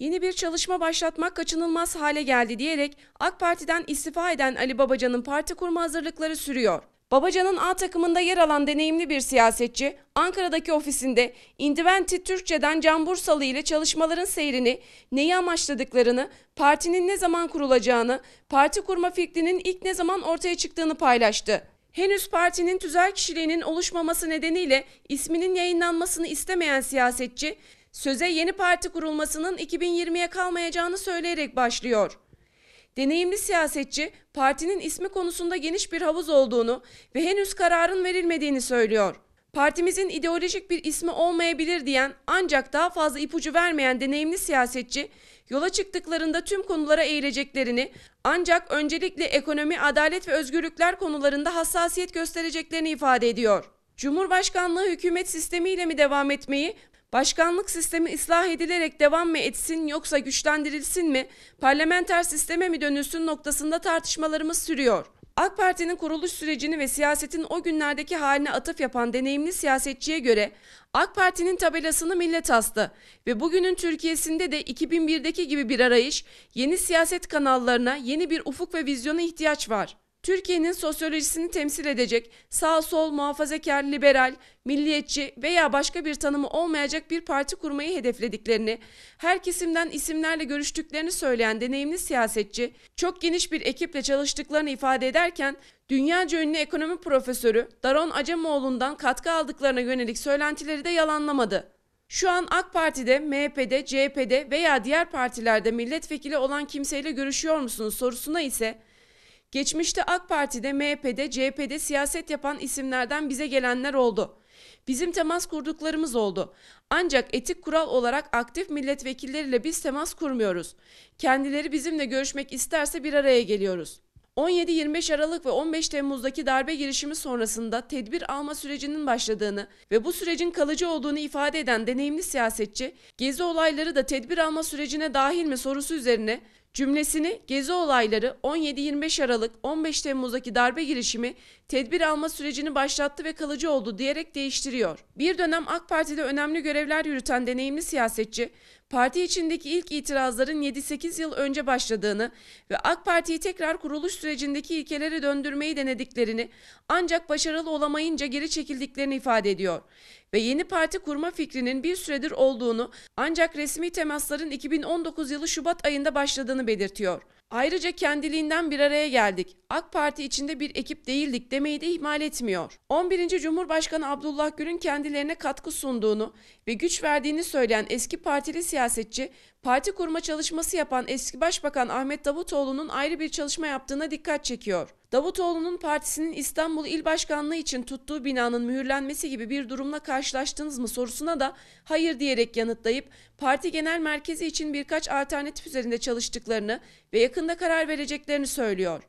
Yeni bir çalışma başlatmak kaçınılmaz hale geldi diyerek AK Parti'den istifa eden Ali Babacan'ın parti kurma hazırlıkları sürüyor. Babacan'ın A takımında yer alan deneyimli bir siyasetçi, Ankara'daki ofisinde Indiventi Türkçe'den Can Bursalı ile çalışmaların seyrini, neyi amaçladıklarını, partinin ne zaman kurulacağını, parti kurma fikrinin ilk ne zaman ortaya çıktığını paylaştı. Henüz partinin tüzel kişiliğinin oluşmaması nedeniyle isminin yayınlanmasını istemeyen siyasetçi, söze yeni parti kurulmasının 2020'ye kalmayacağını söyleyerek başlıyor. Deneyimli siyasetçi partinin ismi konusunda geniş bir havuz olduğunu ve henüz kararın verilmediğini söylüyor. Partimizin ideolojik bir ismi olmayabilir diyen ancak daha fazla ipucu vermeyen deneyimli siyasetçi yola çıktıklarında tüm konulara eğileceklerini ancak öncelikle ekonomi, adalet ve özgürlükler konularında hassasiyet göstereceklerini ifade ediyor. Cumhurbaşkanlığı hükümet sistemiyle mi devam etmeyi, Başkanlık sistemi ıslah edilerek devam mı etsin yoksa güçlendirilsin mi, parlamenter sisteme mi dönülsün noktasında tartışmalarımız sürüyor. AK Parti'nin kuruluş sürecini ve siyasetin o günlerdeki haline atıf yapan deneyimli siyasetçiye göre AK Parti'nin tabelasını millet astı ve bugünün Türkiye'sinde de 2001'deki gibi bir arayış, yeni siyaset kanallarına yeni bir ufuk ve vizyona ihtiyaç var. Türkiye'nin sosyolojisini temsil edecek sağ sol muhafazakar, liberal, milliyetçi veya başka bir tanımı olmayacak bir parti kurmayı hedeflediklerini, her kesimden isimlerle görüştüklerini söyleyen deneyimli siyasetçi, çok geniş bir ekiple çalıştıklarını ifade ederken, dünyaca ünlü ekonomi profesörü Daron Acemoğlu'ndan katkı aldıklarına yönelik söylentileri de yalanlamadı. Şu an AK Parti'de, MHP'de, CHP'de veya diğer partilerde milletvekili olan kimseyle görüşüyor musunuz sorusuna ise Geçmişte AK Parti'de, MHP'de, CHP'de siyaset yapan isimlerden bize gelenler oldu. Bizim temas kurduklarımız oldu. Ancak etik kural olarak aktif milletvekilleriyle biz temas kurmuyoruz. Kendileri bizimle görüşmek isterse bir araya geliyoruz. 17-25 Aralık ve 15 Temmuz'daki darbe girişimi sonrasında tedbir alma sürecinin başladığını ve bu sürecin kalıcı olduğunu ifade eden deneyimli siyasetçi, gezi olayları da tedbir alma sürecine dahil mi sorusu üzerine cümlesini gezi olayları 17-25 Aralık 15 Temmuz'daki darbe girişimi tedbir alma sürecini başlattı ve kalıcı oldu diyerek değiştiriyor. Bir dönem AK Parti'de önemli görevler yürüten deneyimli siyasetçi, parti içindeki ilk itirazların 7-8 yıl önce başladığını ve AK Parti'yi tekrar kuruluş sürecindeki ilkelere döndürmeyi denediklerini ancak başarılı olamayınca geri çekildiklerini ifade ediyor ve yeni parti kurma fikrinin bir süredir olduğunu ancak resmi temasların 2019 yılı Şubat ayında başladığını belirtiyor. Ayrıca kendiliğinden bir araya geldik. AK Parti içinde bir ekip değildik demeyi de ihmal etmiyor. 11. Cumhurbaşkanı Abdullah Gül'ün kendilerine katkı sunduğunu ve güç verdiğini söyleyen eski partili siyasetçi, parti kurma çalışması yapan eski başbakan Ahmet Davutoğlu'nun ayrı bir çalışma yaptığına dikkat çekiyor. Davutoğlu'nun partisinin İstanbul İl Başkanlığı için tuttuğu binanın mühürlenmesi gibi bir durumla karşılaştınız mı sorusuna da hayır diyerek yanıtlayıp parti genel merkezi için birkaç alternatif üzerinde çalıştıklarını ve yakın yakında karar vereceklerini söylüyor.